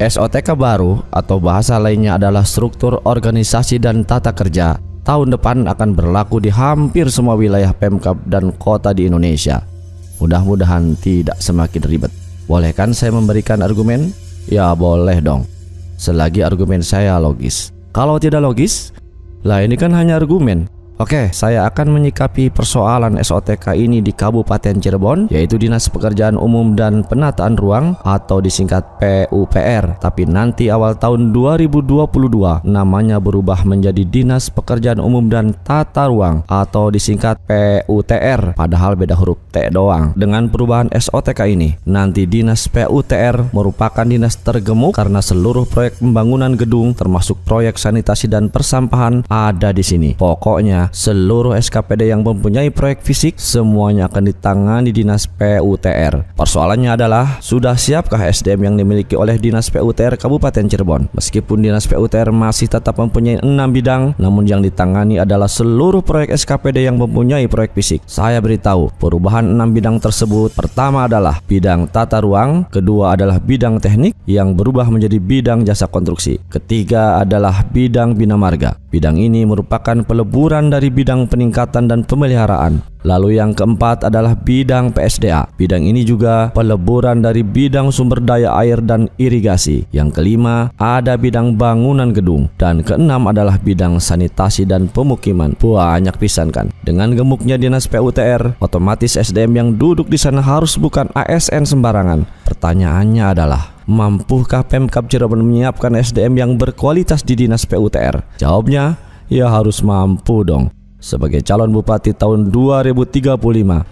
SOTK baru atau bahasa lainnya adalah struktur organisasi dan tata kerja tahun depan akan berlaku di hampir semua wilayah Pemkap dan kota di Indonesia. Mudah-mudahan tidak semakin ribet. Boleh kan saya memberikan argumen? Ya boleh dong. Selagi argumen saya logis. Kalau tidak logis, lah ini kan hanya argumen. Oke, saya akan menyikapi persoalan SOTK ini di Kabupaten Cirebon, yaitu Dinas Pekerjaan Umum dan Penataan Ruang atau disingkat PUPR. Tapi nanti awal tahun 2022 namanya berubah menjadi Dinas Pekerjaan Umum dan Tata Ruang atau disingkat PUTR, padahal beda huruf T doang. Dengan perubahan SOTK ini, nanti Dinas PUTR merupakan dinas tergemuk karena seluruh proyek pembangunan gedung termasuk proyek sanitasi dan persampahan ada di sini. Pokoknya Seluruh SKPD yang mempunyai proyek fisik semuanya akan ditangani Dinas PUTR. Persoalannya adalah sudah siapkah SDM yang dimiliki oleh Dinas PUTR Kabupaten Cirebon? Meskipun Dinas PUTR masih tetap mempunyai enam bidang, namun yang ditangani adalah seluruh proyek SKPD yang mempunyai proyek fisik. Saya beritahu, perubahan enam bidang tersebut pertama adalah bidang tata ruang, kedua adalah bidang teknik yang berubah menjadi bidang jasa konstruksi. Ketiga adalah bidang bina marga. Bidang ini merupakan peleburan dari dari bidang peningkatan dan pemeliharaan. Lalu yang keempat adalah bidang PSDA. Bidang ini juga peleburan dari bidang sumber daya air dan irigasi. Yang kelima ada bidang bangunan gedung dan keenam adalah bidang sanitasi dan pemukiman. Banyak pisan kan. Dengan gemuknya dinas PUTR, otomatis SDM yang duduk di sana harus bukan ASN sembarangan. Pertanyaannya adalah Mampukah Pemkap Cirebon menyiapkan SDM yang berkualitas di Dinas PUTR? Jawabnya, ya harus mampu dong. Sebagai calon bupati tahun 2035,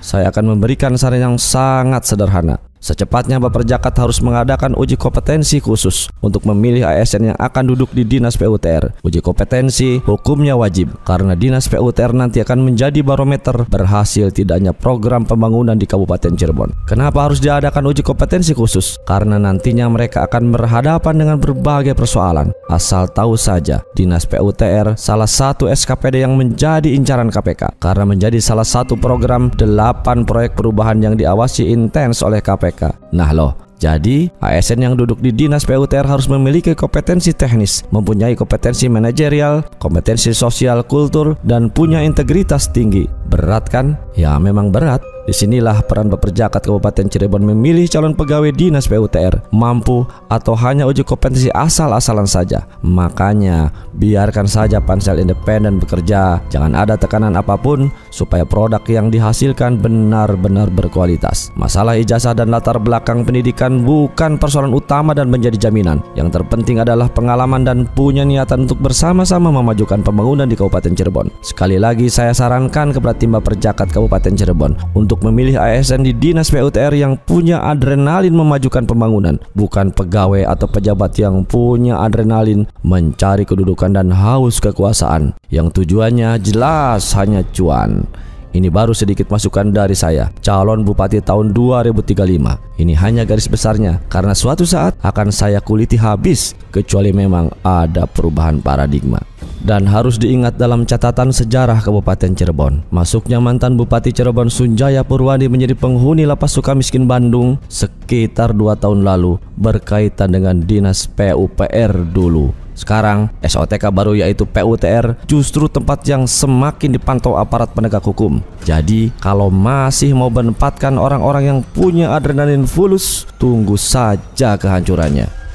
saya akan memberikan saran yang sangat sederhana. Secepatnya Baper Jakat harus mengadakan uji kompetensi khusus untuk memilih ASN yang akan duduk di Dinas PUTR. Uji kompetensi hukumnya wajib karena Dinas PUTR nanti akan menjadi barometer berhasil tidaknya program pembangunan di Kabupaten Cirebon. Kenapa harus diadakan uji kompetensi khusus? Karena nantinya mereka akan berhadapan dengan berbagai persoalan. Asal tahu saja, Dinas PUTR salah satu SKPD yang menjadi incaran KPK karena menjadi salah satu program 8 proyek perubahan yang diawasi intens oleh KPK KPK. Nah loh, jadi, ASN yang duduk di Dinas PUTR harus memiliki kompetensi teknis, mempunyai kompetensi manajerial, kompetensi sosial kultur, dan punya integritas tinggi. Berat kan? Ya memang berat. Disinilah peran peperjakat Kabupaten Cirebon memilih calon pegawai dinas PUTR mampu atau hanya uji kompetensi asal-asalan saja. Makanya biarkan saja pansel independen bekerja, jangan ada tekanan apapun supaya produk yang dihasilkan benar-benar berkualitas. Masalah ijazah dan latar belakang pendidikan bukan persoalan utama dan menjadi jaminan. Yang terpenting adalah pengalaman dan punya niatan untuk bersama-sama memajukan pembangunan di Kabupaten Cirebon. Sekali lagi saya sarankan kepada tim peperjakat Kabupaten Cirebon untuk untuk memilih ASN di Dinas PUTR yang punya adrenalin memajukan pembangunan, bukan pegawai atau pejabat yang punya adrenalin mencari kedudukan dan haus kekuasaan yang tujuannya jelas hanya cuan. Ini baru sedikit masukan dari saya, calon bupati tahun 2035. Ini hanya garis besarnya, karena suatu saat akan saya kuliti habis, kecuali memang ada perubahan paradigma dan harus diingat dalam catatan sejarah Kabupaten Cirebon. Masuknya mantan Bupati Cirebon Sunjaya Purwadi menjadi penghuni lapas suka miskin Bandung sekitar dua tahun lalu berkaitan dengan dinas PUPR dulu. Sekarang, SOTK baru yaitu PUTR justru tempat yang semakin dipantau aparat penegak hukum. Jadi, kalau masih mau menempatkan orang-orang yang punya adrenalin fulus, tunggu saja kehancurannya.